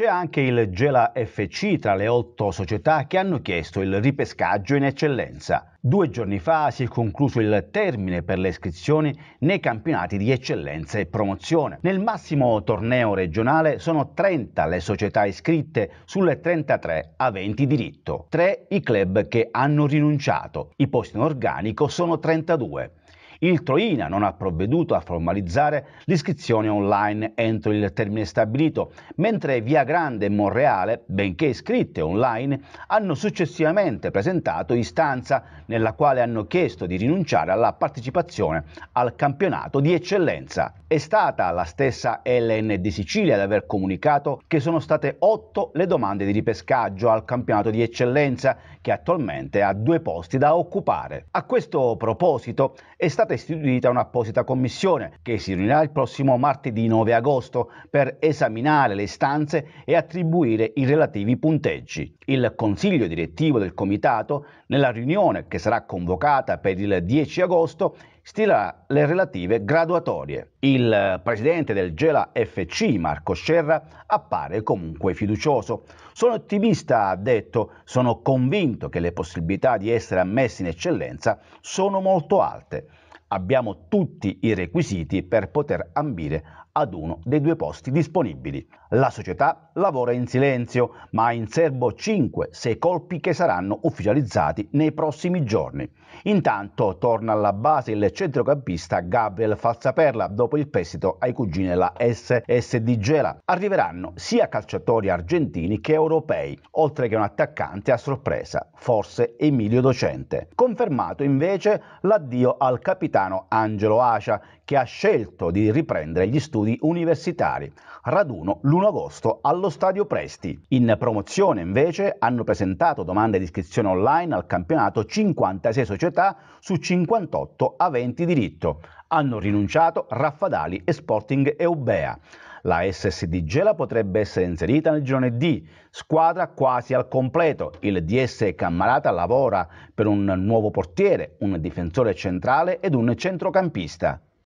C'è anche il Gela FC tra le otto società che hanno chiesto il ripescaggio in eccellenza. Due giorni fa si è concluso il termine per le iscrizioni nei campionati di eccellenza e promozione. Nel massimo torneo regionale sono 30 le società iscritte sulle 33 aventi diritto, 3 i club che hanno rinunciato, i posti in organico sono 32. Il Troina non ha provveduto a formalizzare l'iscrizione online entro il termine stabilito, mentre Via Grande e Monreale, benché iscritte online, hanno successivamente presentato istanza nella quale hanno chiesto di rinunciare alla partecipazione al campionato di eccellenza. È stata la stessa LN di Sicilia ad aver comunicato che sono state otto le domande di ripescaggio al campionato di eccellenza che attualmente ha due posti da occupare. A questo proposito è stata stata istituita un'apposita commissione che si riunirà il prossimo martedì 9 agosto per esaminare le istanze e attribuire i relativi punteggi. Il consiglio direttivo del comitato, nella riunione che sarà convocata per il 10 agosto, stilerà le relative graduatorie. Il presidente del Gela FC, Marco Scerra, appare comunque fiducioso. Sono ottimista, ha detto, sono convinto che le possibilità di essere ammessi in eccellenza sono molto alte. Abbiamo tutti i requisiti per poter ambire ad uno dei due posti disponibili. La società lavora in silenzio, ma ha in serbo 5-6 colpi che saranno ufficializzati nei prossimi giorni. Intanto torna alla base il centrocampista Gabriel Falzaperla dopo il prestito ai cugini della di Gela. Arriveranno sia calciatori argentini che europei, oltre che un attaccante a sorpresa, forse Emilio Docente. Confermato invece l'addio al capitano napoletano Angelo Acia, che ha scelto di riprendere gli studi universitari. Raduno l'1 agosto allo Stadio Presti. In promozione invece hanno presentato domande di iscrizione online al campionato 56 società su 58 aventi diritto hanno rinunciato Raffadali e Sporting Eubea. La SSD Gela potrebbe essere inserita nel girone D, squadra quasi al completo. Il DS Cammarata lavora per un nuovo portiere, un difensore centrale ed un centrocampista.